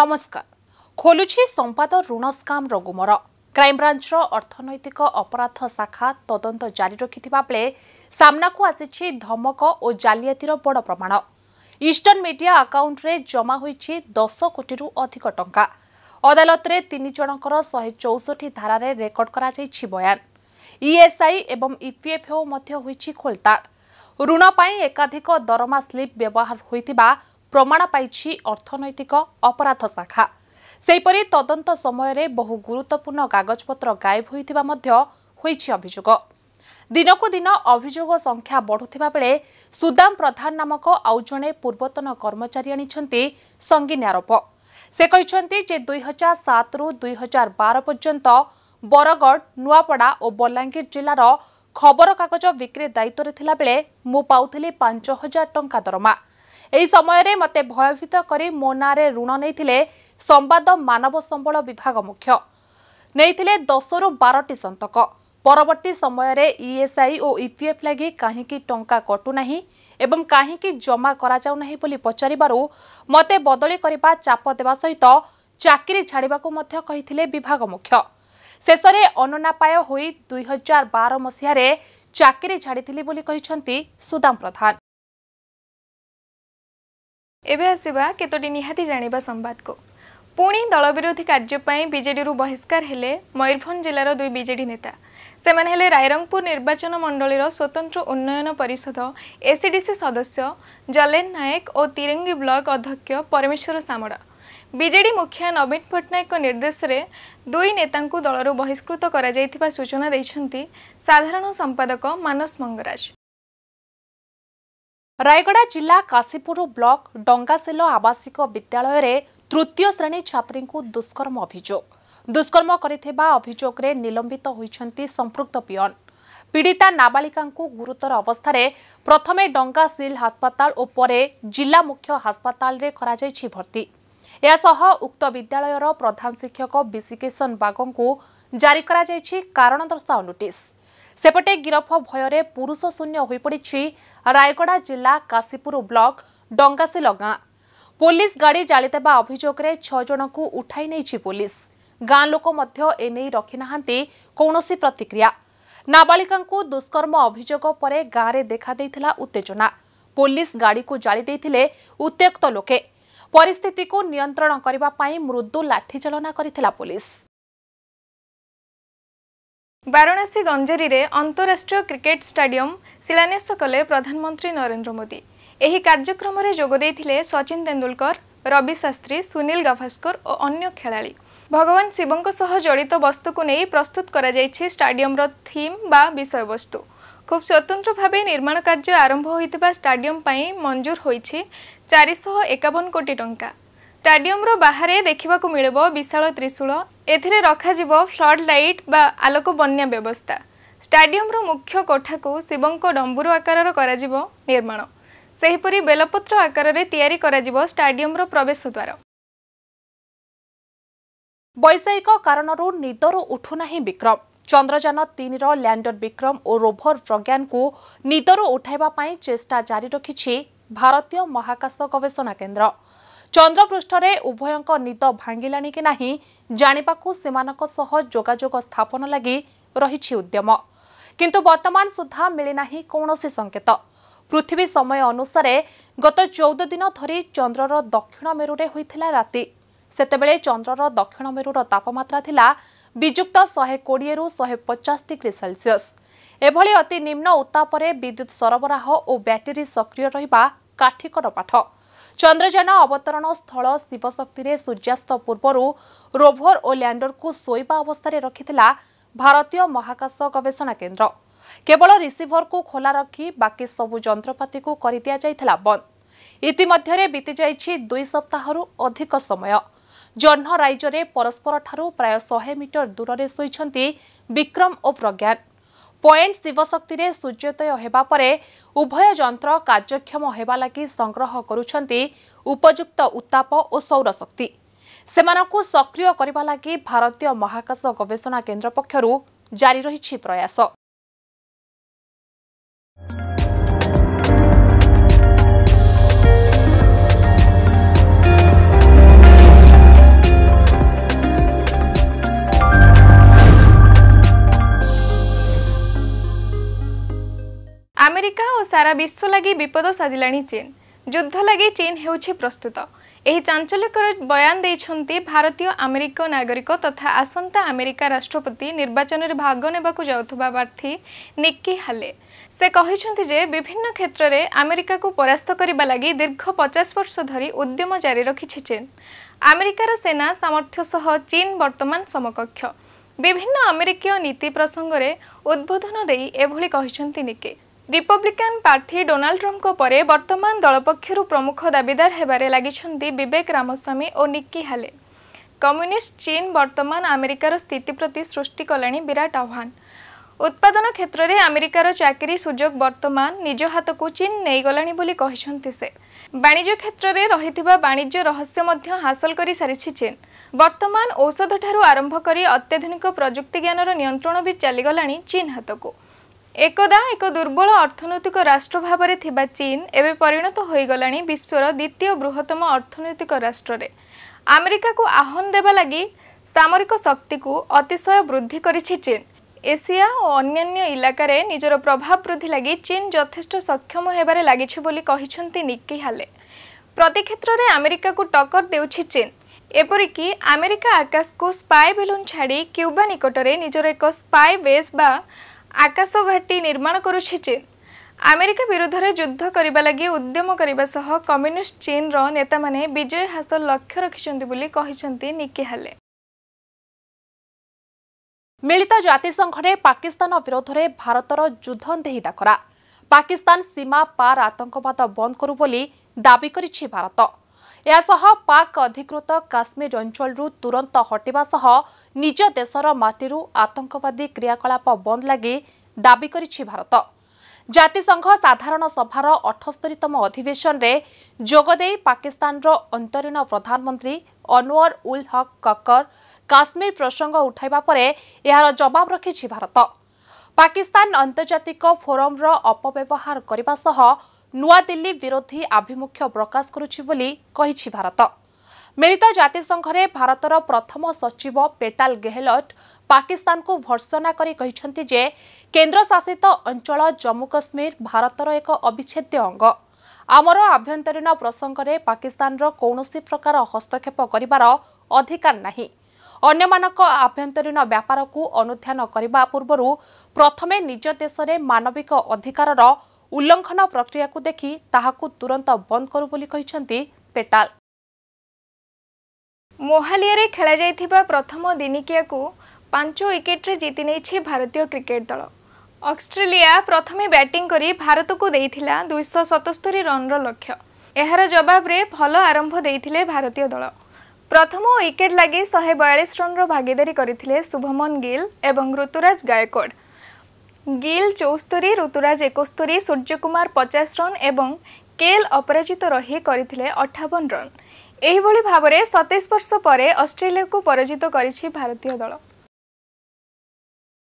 ନମସ୍କାର ଖୋଲୁଛି ସମ୍ପାଦ ଋଣ ସ୍କାମ୍ର ଗୁମର କ୍ରାଇମ୍ବ୍ରାଞ୍ଚର ଅର୍ଥନୈତିକ ଅପରାଧ ଶାଖା ତଦନ୍ତ ଜାରି ରଖିଥିବା ବେଳେ ସାମ୍ନାକୁ ଆସିଛି ଧମକ ଓ ଜାଲିଆତିର ବଡ଼ ପ୍ରମାଣ ଇଷ୍ଟର୍ଣ୍ଣ ମିଡିଆ ଆକାଉଣ୍ଟରେ ଜମା ହୋଇଛି ଦଶ କୋଟିରୁ ଅଧିକ ଟଙ୍କା ଅଦାଲତରେ ତିନି ଜଣଙ୍କର ଶହେ ଚଉଷଠି ଧାରାରେ ରେକର୍ଡ କରାଯାଇଛି ବୟାନ ଇଏସ୍ଆଇ ଏବଂ ଇପିଏଫ୍ଓ ମଧ୍ୟ ହୋଇଛି ଖୋଲତାଡ଼ ଋଣ ପାଇଁ ଏକାଧିକ ଦରମା ସ୍ଲିପ୍ ବ୍ୟବହାର ହୋଇଥିବା ପ୍ରମାଣ ପାଇଛି ଅର୍ଥନୈତିକ ଅପରାଧ ଶାଖା ସେହିପରି ତଦନ୍ତ ସମୟରେ ବହୁ ଗୁରୁତ୍ୱପୂର୍ଣ୍ଣ କାଗଜପତ୍ର ଗାଏବ ହୋଇଥିବା ମଧ୍ୟ ହୋଇଛି ଅଭିଯୋଗ ଦିନକୁ ଦିନ ଅଭିଯୋଗ ସଂଖ୍ୟା ବଢ଼ୁଥିବା ବେଳେ ସୁଦାମ ପ୍ରଧାନ ନାମକ ଆଉ ଜଣେ ପୂର୍ବତନ କର୍ମଚାରୀ ଆଣିଛନ୍ତି ସଙ୍ଗୀନ ଆରୋପ ସେ କହିଛନ୍ତି ଯେ ଦୁଇହଜାର ସାତରୁ ଦୁଇହଜାର ବାର ପର୍ଯ୍ୟନ୍ତ ବରଗଡ଼ ନୂଆପଡ଼ା ଓ ବଲାଙ୍ଗୀର ଜିଲ୍ଲାର ଖବରକାଗଜ ବିକ୍ରି ଦାୟିତ୍ୱରେ ଥିଲାବେଳେ ମୁଁ ପାଉଥିଲି ପାଞ୍ଚ ହଜାର ଟଙ୍କା ଦରମା ଏହି ସମୟରେ ମୋତେ ଭୟଭୀତ କରି ମୋ ନାଁରେ ଋଣ ନେଇଥିଲେ ସମ୍ବାଦ ମାନବ ସମ୍ବଳ ବିଭାଗ ମୁଖ୍ୟ ନେଇଥିଲେ ଦଶରୁ ବାରଟି ସନ୍ତକ ପରବର୍ତ୍ତୀ ସମୟରେ ଇଏସ୍ଆଇ ଓ ଇପିଏଫ୍ ଲାଗି କାହିଁକି ଟଙ୍କା କଟୁନାହିଁ ଏବଂ କାହିଁକି ଜମା କରାଯାଉନାହିଁ ବୋଲି ପଚାରିବାରୁ ମୋତେ ବଦଳି କରିବା ଚାପ ଦେବା ସହିତ ଚାକିରି ଛାଡ଼ିବାକୁ ମଧ୍ୟ କହିଥିଲେ ବିଭାଗ ମୁଖ୍ୟ ଶେଷରେ ଅନନାପାୟ ହୋଇ ଦୁଇହଜାର ବାର ମସିହାରେ ଚାକିରି ଛାଡ଼ିଥିଲି ବୋଲି କହିଛନ୍ତି ସୁଦାମ ପ୍ରଧାନ ଏବେ ଆସିବା କେତୋଟି ନିହାତି ଜାଣିବା ସମ୍ବାଦକୁ ପୁଣି ଦଳ ବିରୋଧୀ କାର୍ଯ୍ୟ ପାଇଁ ବିଜେଡିରୁ ବହିଷ୍କାର ହେଲେ ମୟୂରଭଞ୍ଜ ଜିଲ୍ଲାର ଦୁଇ ବିଜେଡି ନେତା ସେମାନେ ହେଲେ ରାଇରଙ୍ଗପୁର ନିର୍ବାଚନ ମଣ୍ଡଳୀର ସ୍ୱତନ୍ତ୍ର ଉନ୍ନୟନ ପରିଷଦ ଏସିଡିସି ସଦସ୍ୟ ଜଲେନ ନାୟକ ଓ ତିରଙ୍ଗୀ ବ୍ଲକ ଅଧ୍ୟକ୍ଷ ପରମେଶ୍ୱର ସାମଡ଼ା ବିଜେଡି ମୁଖିଆ ନବୀନ ପଟ୍ଟନାୟକଙ୍କ ନିର୍ଦ୍ଦେଶରେ ଦୁଇ ନେତାଙ୍କୁ ଦଳରୁ ବହିଷ୍କୃତ କରାଯାଇଥିବା ସୂଚନା ଦେଇଛନ୍ତି ସାଧାରଣ ସମ୍ପାଦକ ମାନସ ମଙ୍ଗରାଜ ରାୟଗଡ଼ା ଜିଲ୍ଲା କାଶୀପୁର ବ୍ଲକ ଡଙ୍ଗାସିଲ ଆବାସିକ ବିଦ୍ୟାଳୟରେ ତୃତୀୟ ଶ୍ରେଣୀ ଛାତ୍ରୀଙ୍କୁ ଦୁଷ୍କର୍ମ ଅଭିଯୋଗ ଦୁଷ୍କର୍ମ କରିଥିବା ଅଭିଯୋଗରେ ନିଲମ୍ବିତ ହୋଇଛନ୍ତି ସମ୍ପୃକ୍ତ ପିଅନ୍ ପୀଡ଼ିତା ନାବାଳିକାଙ୍କୁ ଗୁରୁତର ଅବସ୍ଥାରେ ପ୍ରଥମେ ଡଙ୍ଗାସିଲ ହାସ୍ପାତାଳ ଓ ପରେ ଜିଲ୍ଲା ମୁଖ୍ୟ ହାସ୍ପାତାଳରେ କରାଯାଇଛି ଭର୍ତ୍ତି ଏହାସହ ଉକ୍ତ ବିଦ୍ୟାଳୟର ପ୍ରଧାନ ଶିକ୍ଷକ ବିଶିକିଶନ ବାଗଙ୍କୁ ଜାରି କରାଯାଇଛି କାରଣ ଦର୍ଶାଅ ନୋଟିସ୍ ସେପଟେ ଗିରଫ ଭୟରେ ପୁରୁଷ ଶୂନ୍ୟ ହୋଇପଡ଼ିଛି ରାୟଗଡ଼ା ଜିଲ୍ଲା କାଶୀପୁର ବ୍ଲକ ଡଙ୍ଗାସିଲ ଗାଁ ପୋଲିସ ଗାଡ଼ି ଜାଳିଦେବା ଅଭିଯୋଗରେ ଛଅ ଜଣଙ୍କୁ ଉଠାଇ ନେଇଛି ପୋଲିସ ଗାଁ ଲୋକ ମଧ୍ୟ ଏନେଇ ରଖିନାହାନ୍ତି କୌଣସି ପ୍ରତିକ୍ରିୟା ନାବାଳିକାଙ୍କୁ ଦୁଷ୍କର୍ମ ଅଭିଯୋଗ ପରେ ଗାଁରେ ଦେଖାଦେଇଥିଲା ଉତ୍ତେଜନା ପୋଲିସ ଗାଡ଼ିକୁ ଜାଳିଦେଇଥିଲେ ଉତ୍ତ୍ୟକ୍ତ ଲୋକେ ପରିସ୍ଥିତିକୁ ନିୟନ୍ତ୍ରଣ କରିବା ପାଇଁ ମୃଦୁ ଲାଠିଚାଳନା କରିଥିଲା ପୋଲିସ ବାରାଣାସୀ ଗଞ୍ଜେରୀରେ ଅନ୍ତରାଷ୍ଟ୍ରୀୟ କ୍ରିକେଟ୍ ଷ୍ଟାଡିୟମ୍ ଶିଳାନ୍ୟାସ କଲେ ପ୍ରଧାନମନ୍ତ୍ରୀ ନରେନ୍ଦ୍ର ମୋଦି ଏହି କାର୍ଯ୍ୟକ୍ରମରେ ଯୋଗଦେଇଥିଲେ ସଚିନ ତେନ୍ଦୁଲକର ରବି ଶାସ୍ତ୍ରୀ ସୁନୀଲ ଗାଭାସ୍କର ଓ ଅନ୍ୟ ଖେଳାଳି ଭଗବାନ ଶିବଙ୍କ ସହ ଜଡ଼ିତ ବସ୍ତୁକୁ ନେଇ ପ୍ରସ୍ତୁତ କରାଯାଇଛି ଷ୍ଟାଡିୟମ୍ର ଥିମ୍ ବା ବିଷୟବସ୍ତୁ খুব স্বতন্ত্রভাবে নির্মাণ কার্য আরম্ভ হয়েছে স্টাডিয়াম পাই মঞ্জুর হয়েছে চারিশহ একাবন কোটি টঙ্কা ଷ୍ଟାଡିୟମର ବାହାରେ ଦେଖିବାକୁ ମିଳିବ ବିଶାଳ ତ୍ରିଶୂଳ ଏଥିରେ ରଖାଯିବ ଫ୍ଲଡ୍ ଲାଇଟ୍ ବା ଆଲୋକ ବନ୍ୟା ବ୍ୟବସ୍ଥା ଷ୍ଟାଡିୟମର ମୁଖ୍ୟ କୋଠାକୁ ଶିବଙ୍କ ଡମ୍ବୁର ଆକାରର କରାଯିବ ନିର୍ମାଣ ସେହିପରି ବେଲପତ୍ର ଆକାରରେ ତିଆରି କରାଯିବ ଷ୍ଟାଡିୟମର ପ୍ରବେଶ ଦ୍ୱାର ବୈଷୟିକ କାରଣରୁ ନିଦରୁ ଉଠୁନାହିଁ ବିକ୍ରମ ଚନ୍ଦ୍ରଯାନ ତିନିର ଲ୍ୟାଣ୍ଡର ବିକ୍ରମ ଓ ରୋଭର ପ୍ରଜ୍ଞାନକୁ ନିଦରୁ ଉଠାଇବା ପାଇଁ ଚେଷ୍ଟା ଜାରି ରଖିଛି ଭାରତୀୟ ମହାକାଶ ଗବେଷଣା କେନ୍ଦ୍ର ଚନ୍ଦ୍ରପୃଷ୍ଠରେ ଉଭୟଙ୍କ ନିଦ ଭାଙ୍ଗିଲାଣି କି ନାହିଁ ଜାଣିବାକୁ ସେମାନଙ୍କ ସହ ଯୋଗାଯୋଗ ସ୍ଥାପନ ଲାଗି ରହିଛି ଉଦ୍ୟମ କିନ୍ତୁ ବର୍ତ୍ତମାନ ସୁଦ୍ଧା ମିଳିନାହିଁ କୌଣସି ସଙ୍କେତ ପୃଥିବୀ ସମୟ ଅନୁସାରେ ଗତ ଚଉଦ ଦିନ ଧରି ଚନ୍ଦ୍ରର ଦକ୍ଷିଣ ମେରୁରେ ହୋଇଥିଲା ରାତି ସେତେବେଳେ ଚନ୍ଦ୍ରର ଦକ୍ଷିଣ ମେରୁର ତାପମାତ୍ରା ଥିଲା ବିଯୁକ୍ତ ଶହେ କୋଡ଼ିଏରୁ ଶହେ ପଚାଶ ଡିଗ୍ରୀ ସେଲସିୟସ୍ ଏଭଳି ଅତି ନିମ୍ନ ଉତ୍ତାପରେ ବିଦ୍ୟୁତ୍ ସରବରାହ ଓ ବ୍ୟାଟେରୀ ସକ୍ରିୟ ରହିବା କାଠିକର ପାଠ ଚନ୍ଦ୍ରଯାନ ଅବତରଣ ସ୍ଥଳ ଶିବଶକ୍ତିରେ ସୂର୍ଯ୍ୟାସ୍ତ ପୂର୍ବରୁ ରୋଭର ଓ ଲ୍ୟାଣ୍ଡରକୁ ଶୋଇବା ଅବସ୍ଥାରେ ରଖିଥିଲା ଭାରତୀୟ ମହାକାଶ ଗବେଷଣା କେନ୍ଦ୍ର କେବଳ ରିସିଭରକୁ ଖୋଲା ରଖି ବାକି ସବୁ ଯନ୍ତ୍ରପାତିକୁ କରିଦିଆଯାଇଥିଲା ବନ୍ଦ ଇତିମଧ୍ୟରେ ବିତିଯାଇଛି ଦୁଇ ସପ୍ତାହରୁ ଅଧିକ ସମୟ ଜହ୍ନ ରାଇଜରେ ପରସ୍ପରଠାରୁ ପ୍ରାୟ ଶହେ ମିଟର ଦୂରରେ ଶୋଇଛନ୍ତି ବିକ୍ରମ ଓ ପ୍ରଜ୍ଞାନ ପଏଣ୍ଟ ଶିବଶକ୍ତିରେ ସୂର୍ଯ୍ୟୋଦୟ ହେବା ପରେ ଉଭୟ ଯନ୍ତ୍ର କାର୍ଯ୍ୟକ୍ଷମ ହେବା ଲାଗି ସଂଗ୍ରହ କରୁଛନ୍ତି ଉପଯୁକ୍ତ ଉତ୍ତାପ ଓ ସୌରଶକ୍ତି ସେମାନଙ୍କୁ ସକ୍ରିୟ କରିବା ଲାଗି ଭାରତୀୟ ମହାକାଶ ଗବେଷଣା କେନ୍ଦ୍ର ପକ୍ଷରୁ ଜାରି ରହିଛି ପ୍ରୟାସ ଆମେରିକା ଓ ସାରା ବିଶ୍ୱ ଲାଗି ବିପଦ ସାଜିଲାଣି ଚୀନ୍ ଯୁଦ୍ଧ ଲାଗି ଚୀନ୍ ହେଉଛି ପ୍ରସ୍ତୁତ ଏହି ଚାଞ୍ଚଲ୍ୟକର ବୟାନ ଦେଇଛନ୍ତି ଭାରତୀୟ ଆମେରିକୀୟ ନାଗରିକ ତଥା ଆସନ୍ତା ଆମେରିକା ରାଷ୍ଟ୍ରପତି ନିର୍ବାଚନରେ ଭାଗ ନେବାକୁ ଯାଉଥିବା ପ୍ରାର୍ଥୀ ନିକି ହାଲେ ସେ କହିଛନ୍ତି ଯେ ବିଭିନ୍ନ କ୍ଷେତ୍ରରେ ଆମେରିକାକୁ ପରାସ୍ତ କରିବା ଲାଗି ଦୀର୍ଘ ପଚାଶ ବର୍ଷ ଧରି ଉଦ୍ୟମ ଜାରି ରଖିଛି ଚୀନ୍ ଆମେରିକାର ସେନା ସାମର୍ଥ୍ୟ ସହ ଚୀନ୍ ବର୍ତ୍ତମାନ ସମକକ୍ଷ ବିଭିନ୍ନ ଆମେରିକୀୟ ନୀତି ପ୍ରସଙ୍ଗରେ ଉଦ୍ବୋଧନ ଦେଇ ଏଭଳି କହିଛନ୍ତି ନିକି ରିପବ୍ଲିକାନ୍ ପ୍ରାର୍ଥୀ ଡୋନାଲ୍ଡ ଟ୍ରମ୍ପଙ୍କ ପରେ ବର୍ତ୍ତମାନ ଦଳ ପକ୍ଷରୁ ପ୍ରମୁଖ ଦାବିଦାର ହେବାରେ ଲାଗିଛନ୍ତି ବିବେକ ରାମସ୍ୱାମୀ ଓ ନିକି ହାଲେ କମ୍ୟୁନିଷ୍ଟ ଚୀନ୍ ବର୍ତ୍ତମାନ ଆମେରିକାର ସ୍ଥିତି ପ୍ରତି ସୃଷ୍ଟି କଲାଣି ବିରାଟ ଆହ୍ୱାନ ଉତ୍ପାଦନ କ୍ଷେତ୍ରରେ ଆମେରିକାର ଚାକିରି ସୁଯୋଗ ବର୍ତ୍ତମାନ ନିଜ ହାତକୁ ଚୀନ୍ ନେଇଗଲାଣି ବୋଲି କହିଛନ୍ତି ସେ ବାଣିଜ୍ୟ କ୍ଷେତ୍ରରେ ରହିଥିବା ବାଣିଜ୍ୟ ରହସ୍ୟ ମଧ୍ୟ ହାସଲ କରି ସାରିଛି ଚୀନ୍ ବର୍ତ୍ତମାନ ଔଷଧଠାରୁ ଆରମ୍ଭ କରି ଅତ୍ୟାଧୁନିକ ପ୍ରଯୁକ୍ତିଜ୍ଞାନର ନିୟନ୍ତ୍ରଣ ବି ଚାଲିଗଲାଣି ଚୀନ୍ ହାତକୁ ଏକଦା ଏକ ଦୁର୍ବଳ ଅର୍ଥନୈତିକ ରାଷ୍ଟ୍ର ଭାବରେ ଥିବା ଚୀନ ଏବେ ପରିଣତ ହୋଇଗଲାଣି ବିଶ୍ୱର ଦ୍ୱିତୀୟ ବୃହତ୍ତମ ଅର୍ଥନୈତିକ ରାଷ୍ଟ୍ରରେ ଆମେରିକାକୁ ଆହ୍ୱାନ ଦେବା ଲାଗି ସାମରିକ ଶକ୍ତିକୁ ଅତିଶୟ ବୃଦ୍ଧି କରିଛି ଚୀନ ଏସିଆ ଓ ଅନ୍ୟାନ୍ୟ ଇଲାକାରେ ନିଜର ପ୍ରଭାବ ବୃଦ୍ଧି ଲାଗି ଚୀନ ଯଥେଷ୍ଟ ସକ୍ଷମ ହେବାରେ ଲାଗିଛି ବୋଲି କହିଛନ୍ତି ନିକି ହାଲେ ପ୍ରତି କ୍ଷେତ୍ରରେ ଆମେରିକାକୁ ଟକ୍କର ଦେଉଛି ଚୀନ ଏପରିକି ଆମେରିକା ଆକାଶକୁ ସ୍ପାଏ ବେଲୁନ୍ ଛାଡ଼ି କ୍ୟୁବା ନିକଟରେ ନିଜର ଏକ ସ୍ପାଏ ବେସ୍ ବା ଆକାଶଘାଟୀ ନିର୍ମାଣ କରୁଛି ଚୀନ ଆମେରିକା ବିରୁଦ୍ଧରେ ଯୁଦ୍ଧ କରିବା ଲାଗି ଉଦ୍ୟମ କରିବା ସହ କମ୍ୟୁନିଷ୍ଟ ଚୀନର ନେତାମାନେ ବିଜୟ ହାସଲ ଲକ୍ଷ୍ୟ ରଖିଛନ୍ତି ବୋଲି କହିଛନ୍ତି ନିକି ହାଲେ ମିଳିତ ଜାତିସଂଘରେ ପାକିସ୍ତାନ ବିରୋଧରେ ଭାରତର ଯୁଦ୍ଧନ୍ଦେହି ଡାକରା ପାକିସ୍ତାନ ସୀମା ପାର ଆତଙ୍କବାଦ ବନ୍ଦ କରୁ ବୋଲି ଦାବି କରିଛି ଭାରତ ଏହାସହ ପାକ୍ ଅଧିକୃତ କାଶ୍ମୀର ଅଞ୍ଚଳରୁ ତୁରନ୍ତ ହଟିବା ସହ ନିଜ ଦେଶର ମାଟିରୁ ଆତଙ୍କବାଦୀ କ୍ରିୟାକଳାପ ବନ୍ଦ ଲାଗି ଦାବି କରିଛି ଭାରତ ଜାତିସଂଘ ସାଧାରଣ ସଭାର ଅଠସ୍ତରୀତମ ଅଧିବେଶନରେ ଯୋଗଦେଇ ପାକିସ୍ତାନର ଅନ୍ତରୀଣ ପ୍ରଧାନମନ୍ତ୍ରୀ ଅନୱର ଉଲ୍ ହକ୍ କକର କାଶ୍ମୀର ପ୍ରସଙ୍ଗ ଉଠାଇବା ପରେ ଏହାର ଜବାବ ରଖିଛି ଭାରତ ପାକିସ୍ତାନ ଆନ୍ତର୍ଜାତିକ ଫୋରମ୍ର ଅପବ୍ୟବହାର କରିବା ସହ ନୂଆଦିଲ୍ଲୀ ବିରୋଧୀ ଆଭିମୁଖ୍ୟ ପ୍ରକାଶ କରୁଛି ବୋଲି କହିଛି ଭାରତ ମିଳିତ ଜାତିସଂଘରେ ଭାରତର ପ୍ରଥମ ସଚିବ ପେଟାଲ ଗେହଲଟ ପାକିସ୍ତାନକୁ ଭର୍ସନା କରି କହିଛନ୍ତି ଯେ କେନ୍ଦ୍ରଶାସିତ ଅଞ୍ଚଳ ଜମ୍ମୁ କାଶ୍ମୀର ଭାରତର ଏକ ଅବିଚ୍ଛେଦ୍ୟ ଅଙ୍ଗ ଆମର ଆଭ୍ୟନ୍ତରୀଣ ପ୍ରସଙ୍ଗରେ ପାକିସ୍ତାନର କୌଣସି ପ୍ରକାର ହସ୍ତକ୍ଷେପ କରିବାର ଅଧିକାର ନାହିଁ ଅନ୍ୟମାନଙ୍କ ଆଭ୍ୟନ୍ତରୀଣ ବ୍ୟାପାରକୁ ଅନୁଧ୍ୟାନ କରିବା ପୂର୍ବରୁ ପ୍ରଥମେ ନିଜ ଦେଶରେ ମାନବିକ ଅଧିକାରର ଉଲ୍ଲଙ୍ଘନ ପ୍ରକ୍ରିୟାକୁ ଦେଖି ତାହାକୁ ତୁରନ୍ତ ବନ୍ଦ କରୁ ବୋଲି କହିଛନ୍ତି ପେଟାଲ ମୋହାଲିଆରେ ଖେଳାଯାଇଥିବା ପ୍ରଥମ ଦିନିକିଆକୁ ପାଞ୍ଚ ୱିକେଟ୍ରେ ଜିତି ନେଇଛି ଭାରତୀୟ କ୍ରିକେଟ୍ ଦଳ ଅଷ୍ଟ୍ରେଲିଆ ପ୍ରଥମେ ବ୍ୟାଟିଂ କରି ଭାରତକୁ ଦେଇଥିଲା ଦୁଇଶହ ସତସ୍ତରୀ ରନ୍ର ଲକ୍ଷ୍ୟ ଏହାର ଜବାବରେ ଭଲ ଆରମ୍ଭ ଦେଇଥିଲେ ଭାରତୀୟ ଦଳ ପ୍ରଥମ ୱିକେଟ୍ ଲାଗି ଶହେ ବୟାଳିଶ ରନ୍ର ଭାଗିଦାରୀ କରିଥିଲେ ଶୁଭମନ ଗିଲ୍ ଏବଂ ଋତୁରାଜ ଗାୟକୋଡ଼ ଗିଲ୍ ଚଉସ୍ତରୀ ଋତୁରାଜ ଏକସ୍ତରୀ ସୂର୍ଯ୍ୟକୁମାର ପଚାଶ ରନ୍ ଏବଂ କେଲ୍ ଅପରାଜିତ ରହି କରିଥିଲେ ଅଠାବନ ରନ୍ ଏହିଭଳି ଭାବରେ ସତେଇଶ ବର୍ଷ ପରେ ଅଷ୍ଟ୍ରେଲିଆକୁ ପରାଜିତ କରିଛି ଭାରତୀୟ ଦଳ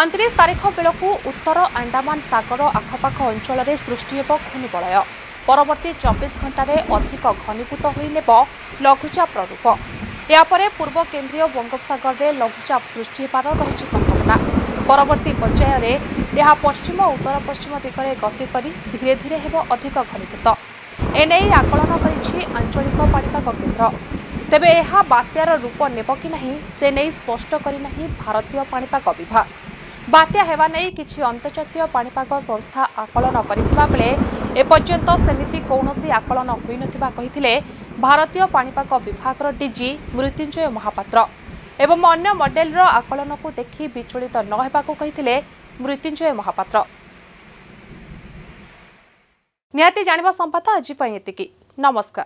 ଅଣତିରିଶ ତାରିଖ ବେଳକୁ ଉତ୍ତର ଆଣ୍ଡାମାନ ସାଗର ଆଖପାଖ ଅଞ୍ଚଳରେ ସୃଷ୍ଟି ହେବ ଘୂର୍ଣ୍ଣିବଳୟ ପରବର୍ତ୍ତୀ ଚବିଶ ଘଣ୍ଟାରେ ଅଧିକ ଘନୀଭୂତ ହୋଇନେବ ଲଘୁଚାପ ରୂପ ଏହାପରେ ପୂର୍ବ କେନ୍ଦ୍ରୀୟ ବଙ୍ଗୋପସାଗରରେ ଲଘୁଚାପ ସୃଷ୍ଟି ହେବାର ରହିଛି ସମ୍ଭାବନା ପରବର୍ତ୍ତୀ ପର୍ଯ୍ୟାୟରେ ଏହା ପଶ୍ଚିମ ଉତ୍ତର ପଶ୍ଚିମ ଦିଗରେ ଗତି କରି ଧୀରେ ଧୀରେ ହେବ ଅଧିକ ଘନୀଭୂତ ଏନେଇ ଆକଳନ କରିଛି ଆଞ୍ଚଳିକ ପାଣିପାଗ କେନ୍ଦ୍ର ତେବେ ଏହା ବାତ୍ୟାର ରୂପ ନେବ କି ନାହିଁ ସେ ନେଇ ସ୍ପଷ୍ଟ କରିନାହିଁ ଭାରତୀୟ ପାଣିପାଗ ବିଭାଗ ବାତ୍ୟା ହେବା ନେଇ କିଛି ଅନ୍ତର୍ଜାତୀୟ ପାଣିପାଗ ସଂସ୍ଥା ଆକଳନ କରିଥିବା ବେଳେ ଏପର୍ଯ୍ୟନ୍ତ ସେମିତି କୌଣସି ଆକଳନ ହୋଇନଥିବା କହିଥିଲେ ଭାରତୀୟ ପାଣିପାଗ ବିଭାଗର ଡିଜି ମୃତ୍ୟୁଞ୍ଜୟ ମହାପାତ୍ର ଏବଂ ଅନ୍ୟ ମଡେଲର ଆକଳନକୁ ଦେଖି ବିଚଳିତ ନ ହେବାକୁ କହିଥିଲେ ମୃତ୍ୟୁଞ୍ଜୟ ମହାପାତ୍ର ନିହାତି ଜାଣିବା ସମ୍ବାଦ ଆଜି ପାଇଁ ଏତିକି ନମସ୍କାର